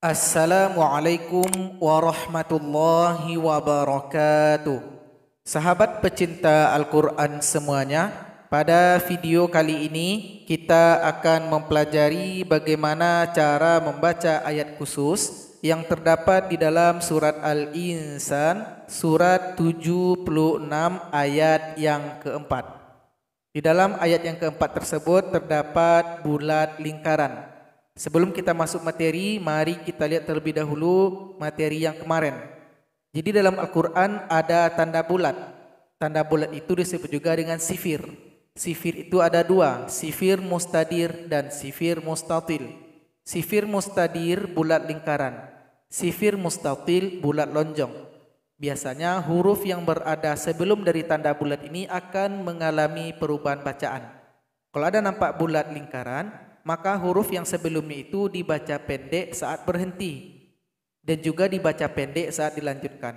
Assalamualaikum warahmatullahi wabarakatuh. Sahabat pecinta Al-Quran semuanya, pada video kali ini kita akan mempelajari bagaimana cara membaca ayat khusus yang terdapat di dalam surat Al-Insan, surat 76 ayat yang keempat. Di dalam ayat yang keempat tersebut terdapat bulat lingkaran Sebelum kita masuk materi, mari kita lihat terlebih dahulu materi yang kemarin. Jadi dalam Al-Quran ada tanda bulat. Tanda bulat itu disebut juga dengan sifir. Sifir itu ada dua, sifir mustadir dan sifir mustatil. Sifir mustadir bulat lingkaran, sifir mustatil bulat lonjong. Biasanya huruf yang berada sebelum dari tanda bulat ini akan mengalami perubahan bacaan. Kalau ada nampak bulat lingkaran, maka huruf yang sebelumnya itu dibaca pendek saat berhenti dan juga dibaca pendek saat dilanjutkan.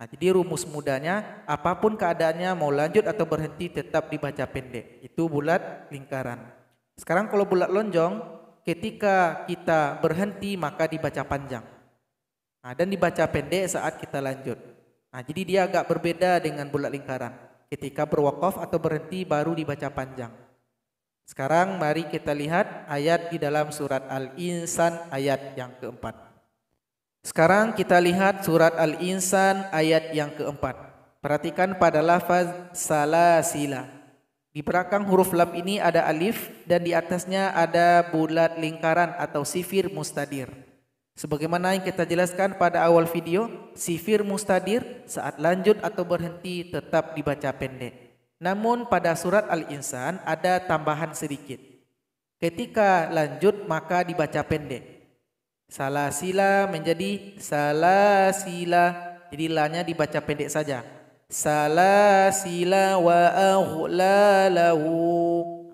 Nah, jadi rumus mudanya apapun keadaannya mau lanjut atau berhenti tetap dibaca pendek. Itu bulat lingkaran. Sekarang kalau bulat lonjong ketika kita berhenti maka dibaca panjang. Nah, dan dibaca pendek saat kita lanjut. Nah, jadi dia agak berbeda dengan bulat lingkaran. Ketika berwakaf atau berhenti baru dibaca panjang. Sekarang mari kita lihat ayat di dalam surat Al-Insan ayat yang keempat. Sekarang kita lihat surat Al-Insan ayat yang keempat. Perhatikan pada lafaz salasila. Di belakang huruf lam ini ada alif dan di atasnya ada bulat lingkaran atau sifir mustadir. Sebagaimana yang kita jelaskan pada awal video, sifir mustadir saat lanjut atau berhenti tetap dibaca pendek. Namun pada surat Al-Insan ada tambahan sedikit. Ketika lanjut maka dibaca pendek. Salasila menjadi salasila. Jadi lanya dibaca pendek saja. Salasila wa aghlalahu.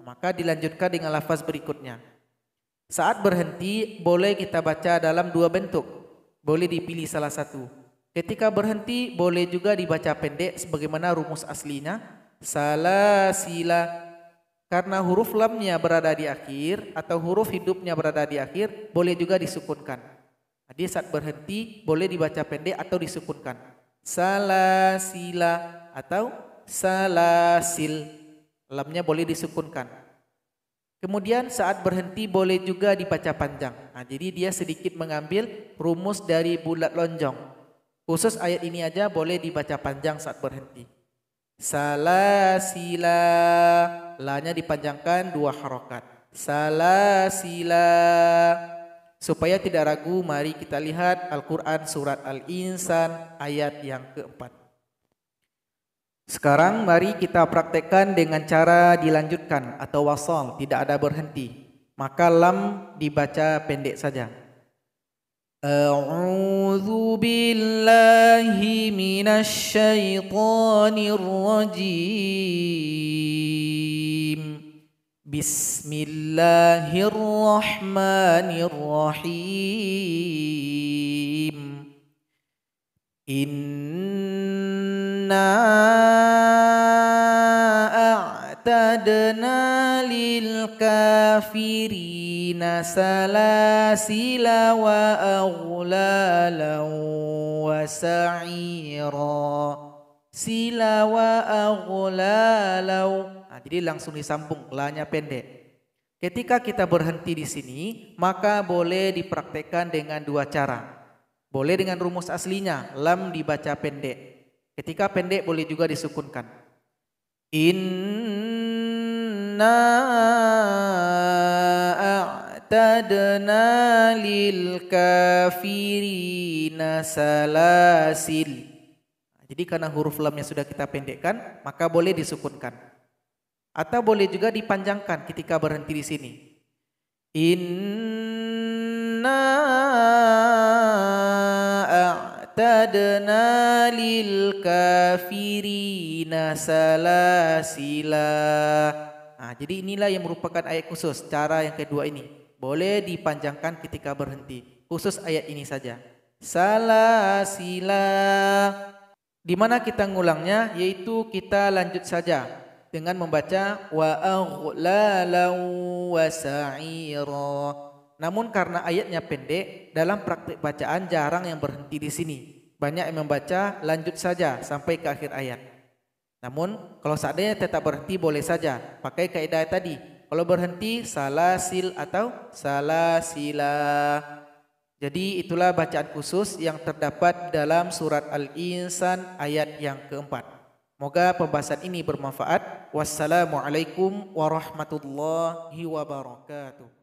Maka dilanjutkan dengan lafaz berikutnya. Saat berhenti boleh kita baca dalam dua bentuk. Boleh dipilih salah satu. Ketika berhenti boleh juga dibaca pendek sebagaimana rumus aslinya salasila karena huruf lamnya berada di akhir atau huruf hidupnya berada di akhir boleh juga disukunkan. Jadi nah, saat berhenti boleh dibaca pendek atau disukunkan. Salasila atau salasil. Lamnya boleh disukunkan. Kemudian saat berhenti boleh juga dibaca panjang. Nah, jadi dia sedikit mengambil rumus dari bulat lonjong. Khusus ayat ini aja boleh dibaca panjang saat berhenti. Salasila. La-nya dipanjangkan dua harokat. Salasila. Supaya tidak ragu, mari kita lihat Al-Quran Surat Al-Insan ayat yang keempat. Sekarang mari kita praktekkan dengan cara dilanjutkan atau wasal, tidak ada berhenti. Maka lam dibaca pendek saja. أعوذ بالله من الشيطان الرجيم بسم الله الرحمن الرحيم إنا أعتدنا للكافرين للمتقين سلاسل وأغلالا وسعيرا sila wa aghlalau. Nah, jadi langsung disambung, lanya pendek. Ketika kita berhenti di sini, maka boleh dipraktekkan dengan dua cara. Boleh dengan rumus aslinya, lam dibaca pendek. Ketika pendek boleh juga disukunkan. Inna وأعتدنا للكافرين سلاسل Jadi karena huruf lamnya sudah kita pendekkan, maka boleh disukunkan. Atau boleh juga dipanjangkan ketika berhenti di sini. Inna a'tadna lil kafirina salasila. Nah, jadi inilah yang merupakan ayat khusus, cara yang kedua ini boleh dipanjangkan ketika berhenti. Khusus ayat ini saja. Salasila. Di mana kita ngulangnya? Yaitu kita lanjut saja dengan membaca wa aghlalan Namun karena ayatnya pendek, dalam praktik bacaan jarang yang berhenti di sini. Banyak yang membaca lanjut saja sampai ke akhir ayat. Namun kalau seandainya tetap berhenti boleh saja pakai kaidah tadi kalau berhenti salasil atau salasila. Jadi itulah bacaan khusus yang terdapat dalam surat Al-Insan ayat yang keempat. Moga pembahasan ini bermanfaat. Wassalamualaikum warahmatullahi wabarakatuh.